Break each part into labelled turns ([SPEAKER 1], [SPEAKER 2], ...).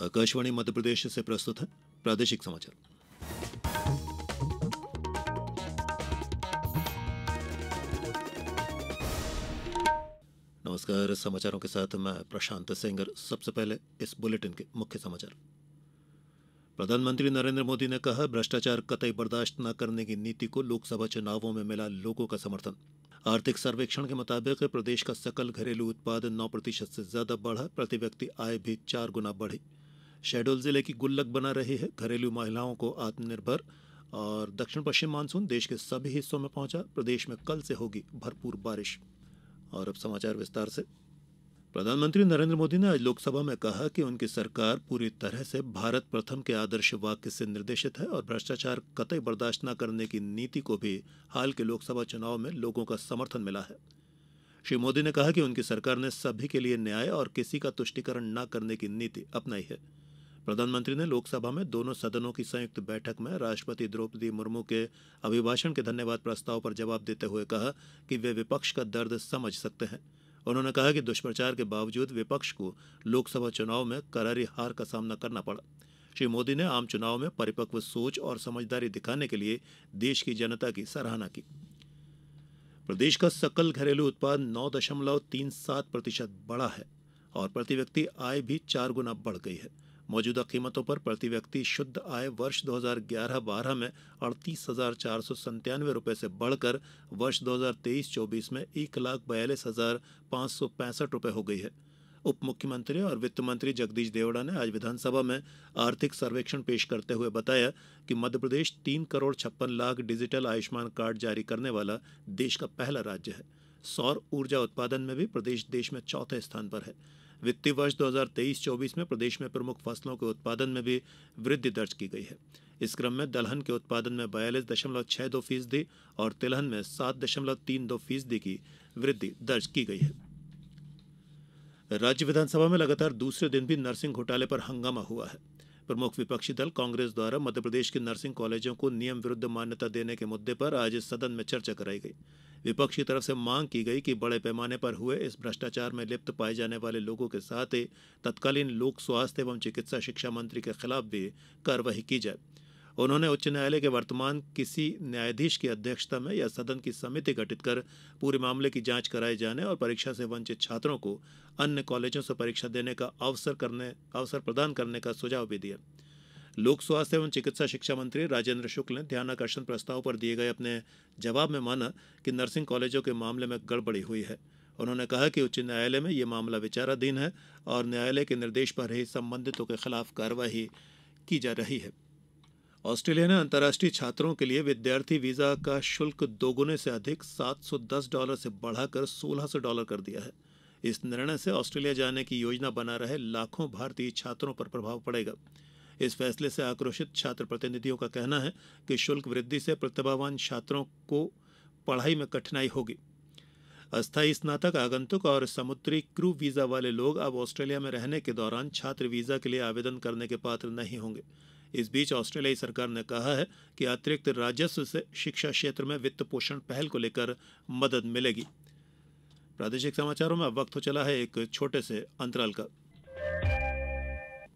[SPEAKER 1] आकाशवाणी मध्यप्रदेश से प्रस्तुत है प्रादेशिक समाचार नमस्कार समाचारों के साथ मैं प्रशांत सिंगर सबसे पहले इस बुलेटिन के मुख्य समाचार प्रधानमंत्री नरेंद्र मोदी ने कहा भ्रष्टाचार कतई बर्दाश्त न करने की नीति को लोकसभा चुनावों में मिला लोगों का समर्थन आर्थिक सर्वेक्षण के मुताबिक प्रदेश का सकल घरेलू उत्पाद नौ प्रतिशत से ज्यादा बढ़ा प्रति व्यक्ति आय भी चार गुना बढ़ी शहडोल जिले की गुल्लक बना रही है घरेलू महिलाओं को आत्मनिर्भर और दक्षिण पश्चिम मानसून देश के सभी हिस्सों में पहुंचा प्रदेश में कल से होगी भरपूर बारिश और अब समाचार विस्तार से प्रधानमंत्री नरेंद्र मोदी ने आज लोकसभा में कहा कि उनकी सरकार पूरी तरह से भारत प्रथम के आदर्श वाक्य से निर्देशित है और भ्रष्टाचार कतई बर्दाश्त न करने की नीति को भी हाल के लोकसभा चुनाव में लोगों का समर्थन मिला है श्री मोदी ने कहा कि उनकी सरकार ने सभी के लिए न्याय और किसी का तुष्टिकरण न करने की नीति अपनाई है प्रधानमंत्री ने लोकसभा में दोनों सदनों की संयुक्त बैठक में राष्ट्रपति द्रौपदी मुर्मू के अभिभाषण के धन्यवाद प्रस्ताव पर जवाब देते हुए कहा कि वे विपक्ष का दर्द समझ सकते हैं उन्होंने कहा कि दुष्प्रचार के बावजूद विपक्ष को लोकसभा चुनाव में करारी हार का सामना करना पड़ा श्री मोदी ने आम चुनाव में परिपक्व सोच और समझदारी दिखाने के लिए देश की जनता की सराहना की प्रदेश का सकल घरेलू उत्पाद नौ दशमलव तीन सात प्रतिशत बढ़ा है और प्रति व्यक्ति आय भी चार गुना बढ़ गई है मौजूदा कीमतों पर प्रति व्यक्ति शुद्ध आय वर्ष 2011-12 में अड़तीस हजार चार सौ संतानवे रुपये से बढ़कर वर्ष 2023-24 में एक लाख बयालीस हजार पांच सौ पैंसठ रुपये हो गई है उप मुख्यमंत्री और वित्त मंत्री जगदीश देवड़ा ने आज विधानसभा में आर्थिक सर्वेक्षण पेश करते हुए बताया कि मध्यप्रदेश तीन करोड़ छप्पन लाख डिजिटल आयुष्मान कार्ड जारी करने वाला देश का पहला राज्य है सौर ऊर्जा उत्पादन में भी प्रदेश देश में चौथे स्थान पर है वित्तीय वर्ष 2023-24 में प्रदेश में प्रमुख फसलों के उत्पादन में भी वृद्धि दर्ज की गई है इस क्रम में दलहन के उत्पादन में बयालीस दशमलव छह दो फीसदी और तिलहन में सात दशमलव तीन दो फीसदी की वृद्धि दर्ज की गई है राज्य विधानसभा में लगातार दूसरे दिन भी नर्सिंग घोटाले पर हंगामा हुआ है प्रमुख विपक्षी दल कांग्रेस द्वारा मध्यप्रदेश के नर्सिंग कॉलेजों को नियम विरुद्ध मान्यता देने के मुद्दे पर आज सदन में चर्चा कराई गई विपक्ष की तरफ से मांग की गई कि बड़े पैमाने पर हुए इस भ्रष्टाचार में लिप्त पाए जाने वाले लोगों के साथ ही तत्कालीन लोक स्वास्थ्य एवं चिकित्सा शिक्षा मंत्री के खिलाफ भी कार्यवाही की जाए उन्होंने उच्च न्यायालय के वर्तमान किसी न्यायाधीश की अध्यक्षता में या सदन की समिति गठित कर पूरे मामले की जांच कराए जाने और परीक्षा से वंचित छात्रों को अन्य कॉलेजों से परीक्षा देने का अवसर करने अवसर प्रदान करने का सुझाव भी दिया लोक स्वास्थ्य एवं चिकित्सा शिक्षा मंत्री राजेन्द्र शुक्ल ने ध्यानाकर्षण प्रस्ताव पर दिए गए अपने जवाब में माना कि नर्सिंग कॉलेजों के मामले में गड़बड़ी हुई है उन्होंने कहा कि उच्च न्यायालय में यह मामला विचाराधीन है और न्यायालय के निर्देश पर ही संबंधितों के खिलाफ कार्रवाई की जा रही है ऑस्ट्रेलिया ने अंतर्राष्ट्रीय छात्रों के लिए विद्यार्थी वीजा का शुल्क दोगुने से अधिक 710 डॉलर से बढ़ाकर 1600 डॉलर कर दिया है इस निर्णय से ऑस्ट्रेलिया जाने की योजना बना रहे लाखों भारतीय छात्रों पर प्रभाव पड़ेगा इस फैसले से आक्रोशित छात्र प्रतिनिधियों का कहना है कि शुल्क वृद्धि से प्रतिभावान छात्रों को पढ़ाई में कठिनाई होगी अस्थाई स्नातक आगंतुक और समुद्री क्रू वीजा वाले लोग अब ऑस्ट्रेलिया में रहने के दौरान छात्र वीजा के लिए आवेदन करने के पात्र नहीं होंगे इस बीच ऑस्ट्रेलियाई सरकार ने कहा है कि अतिरिक्त राजस्व से शिक्षा क्षेत्र में वित्त पोषण पहल को लेकर मदद मिलेगी प्रादेशिक समाचारों में अब वक्त हो चला है एक छोटे से अंतराल का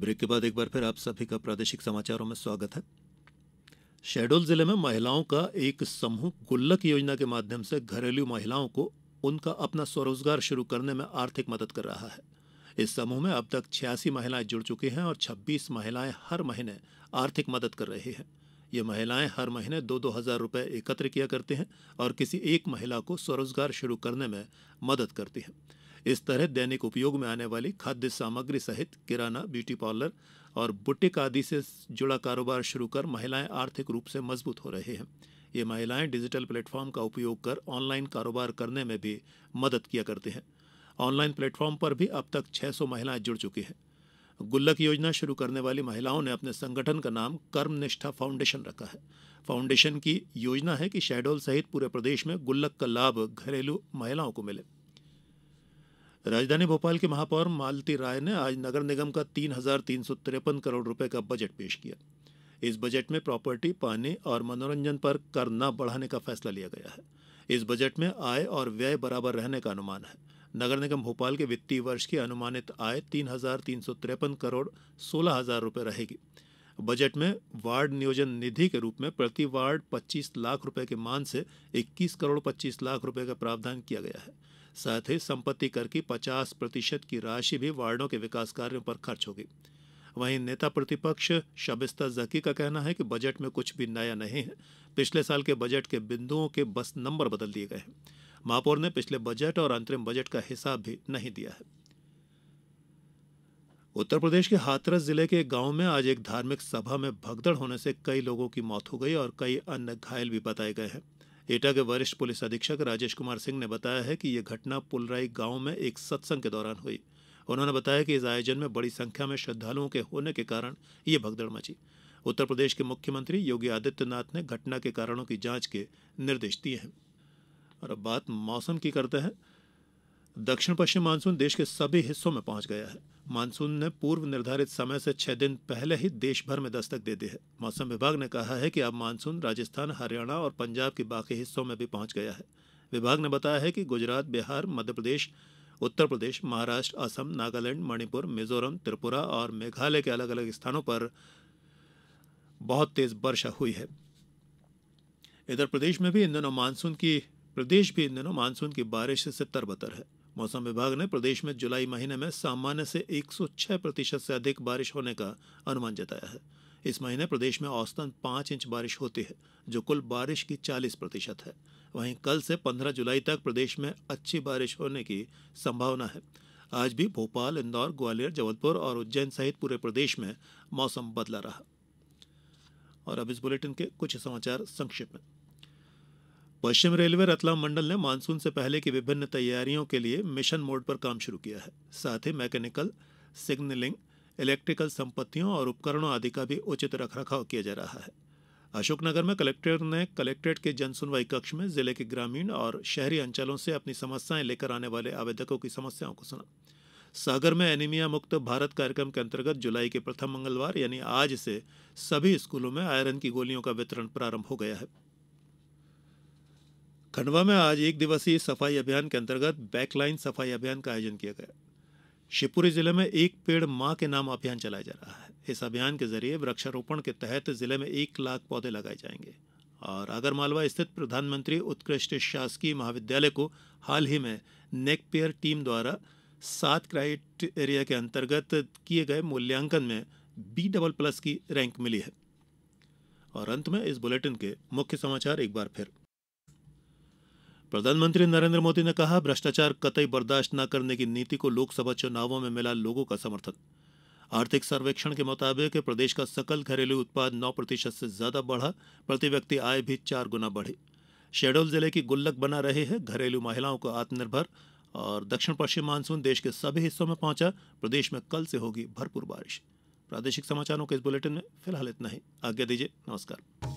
[SPEAKER 1] ब्रेक के बाद एक बार फिर आप सभी का प्रादेशिक समाचारों में स्वागत है शहडोल जिले में महिलाओं का एक समूह गुल्लक योजना के माध्यम से घरेलू महिलाओं को उनका अपना स्वरोजगार शुरू करने में आर्थिक मदद कर रहा है इस समूह में अब तक छियासी महिलाएं जुड़ चुकी हैं और 26 महिलाएं हर महीने आर्थिक मदद कर रही हैं ये महिलाएं हर महीने दो दो हजार रुपए एकत्र किया करती हैं और किसी एक महिला को स्वरोजगार शुरू करने में मदद करती हैं इस तरह दैनिक उपयोग में आने वाली खाद्य सामग्री सहित किराना ब्यूटी पार्लर और बुटीक आदि से जुड़ा कारोबार शुरू कर महिलाएं आर्थिक रूप से मजबूत हो रही हैं ये महिलाएं डिजिटल प्लेटफॉर्म का उपयोग कर ऑनलाइन कारोबार करने में भी मदद किया करती हैं ऑनलाइन प्लेटफॉर्म पर भी अब तक 600 महिलाएं जुड़ चुकी हैं गुल्लक योजना शुरू करने वाली महिलाओं ने अपने संगठन का नाम कर्मनिष्ठा फाउंडेशन रखा है फाउंडेशन की योजना है कि शहडोल सहित पूरे प्रदेश में गुल्लक का लाभ घरेलू महिलाओं को मिले राजधानी भोपाल की महापौर मालती राय ने आज नगर निगम का तीन हजार तीन सौ तिरपन करोड़ रुपए का बजट पेश किया इस बजट में प्रॉपर्टी पानी और मनोरंजन पर कर न बढ़ाने का फैसला लिया गया है इस बजट में आय और व्यय बराबर रहने का अनुमान है नगर निगम भोपाल के वित्तीय वर्ष की अनुमानित आय तीन हजार तीन सौ तिरपन करोड़ सोलह हजार रुपये रहेगी बजट में वार्ड नियोजन निधि के रूप में प्रति वार्ड पच्चीस लाख रुपए के मान से इक्कीस करोड़ पच्चीस लाख रुपए का प्रावधान किया गया है साथ ही संपत्ति कर की पचास प्रतिशत की राशि भी वार्डों के विकास कार्यों पर खर्च होगी वहीं नेता प्रतिपक्ष शबिस्ता जकी का कहना है कि बजट में कुछ भी नया नहीं है पिछले साल के बजट के बिंदुओं के बस नंबर बदल दिए गए हैं महापौर ने पिछले बजट और अंतरिम बजट का हिसाब भी नहीं दिया है उत्तर प्रदेश के हाथरस जिले के गांव में आज एक धार्मिक सभा में भगदड़ होने से कई लोगों की मौत हो गई और कई अन्य घायल भी बताए गए हैं एटा के वरिष्ठ पुलिस अधीक्षक राजेश कुमार सिंह ने बताया है कि यह घटना पुलराई गांव में एक सत्संग के दौरान हुई उन्होंने बताया कि इस आयोजन में बड़ी संख्या में श्रद्धालुओं के होने के कारण यह भगदड़ मची उत्तर प्रदेश के मुख्यमंत्री योगी आदित्यनाथ ने घटना के कारणों की जांच के निर्देश दिए हैं और अब बात मौसम की करते हैं दक्षिण पश्चिम मानसून देश के सभी हिस्सों में पहुंच गया है मानसून ने पूर्व निर्धारित समय से छह दिन पहले ही देश भर में दस्तक दे दी है मौसम विभाग ने कहा है कि अब मानसून राजस्थान हरियाणा और पंजाब के बाकी हिस्सों में भी पहुंच गया है विभाग ने बताया है कि गुजरात बिहार मध्य प्रदेश उत्तर प्रदेश महाराष्ट्र असम नागालैंड मणिपुर मिजोरम त्रिपुरा और मेघालय के अलग अलग स्थानों पर बहुत तेज वर्षा हुई है इधर प्रदेश में भी इन दिनों मानसून की प्रदेश भी इन दिनों मानसून की बारिश से तरबतर है मौसम विभाग ने प्रदेश में जुलाई महीने में सामान्य से एक सौ छह प्रतिशत से अधिक बारिश होने का अनुमान जताया है इस महीने प्रदेश में औसतन पांच इंच बारिश होती है जो कुल बारिश की चालीस प्रतिशत है वहीं कल से पंद्रह जुलाई तक प्रदेश में अच्छी बारिश होने की संभावना है आज भी भोपाल इंदौर ग्वालियर जबलपुर और उज्जैन सहित पूरे प्रदेश में मौसम बदला रहा और अब इस बुलेटिन के कुछ समाचार संक्षिप्त में पश्चिम रेलवे रतलाम मंडल ने मानसून से पहले की विभिन्न तैयारियों के लिए मिशन मोड पर काम शुरू किया है साथ ही मैकेनिकल सिग्नलिंग इलेक्ट्रिकल संपत्तियों और उपकरणों आदि का भी उचित रखरखाव किया जा रहा है अशोकनगर में कलेक्टर ने कलेक्ट्रेट के जनसुनवाई कक्ष में जिले के ग्रामीण और शहरी अंचलों से अपनी समस्याएं लेकर आने वाले आवेदकों की समस्याओं को सुना सागर में एनीमिया मुक्त भारत कार्यक्रम के अंतर्गत जुलाई के प्रथम मंगलवार यानी आज से सभी स्कूलों में आयरन की गोलियों का वितरण प्रारंभ हो गया है खंडवा में आज एक दिवसीय सफाई अभियान के अंतर्गत बैकलाइन सफाई अभियान का आयोजन किया गया शिवपुरी जिले में एक पेड़ माँ के नाम अभियान चलाया जा रहा है इस अभियान के जरिए वृक्षारोपण के तहत जिले में एक लाख पौधे लगाए जाएंगे और आगरमालवा स्थित प्रधानमंत्री उत्कृष्ट शासकीय महाविद्यालय को हाल ही में नेक पेयर टीम द्वारा सात क्राइटेरिया के अंतर्गत किए गए मूल्यांकन में बी डबल प्लस की रैंक मिली है और अंत में इस बुलेटिन के मुख्य समाचार एक बार फिर प्रधानमंत्री नरेन्द्र मोदी ने कहा भ्रष्टाचार कतई बर्दाश्त न करने की नीति को लोकसभा चुनावों में मिला लोगों का समर्थन आर्थिक सर्वेक्षण के मुताबिक प्रदेश का सकल घरेलू उत्पाद नौ प्रतिशत से ज्यादा बढ़ा प्रति व्यक्ति आय भी चार गुना बढ़ी शहडोल जिले की गुल्लक बना रहे हैं घरेलू महिलाओं को आत्मनिर्भर और दक्षिण पश्चिम मानसून देश के सभी हिस्सों में पहुंचा प्रदेश में कल से होगी भरपूर बारिश प्रादेशिक समाचारों के इस बुलेटिन में फिलहाल इतना ही आज्ञा दीजिए नमस्कार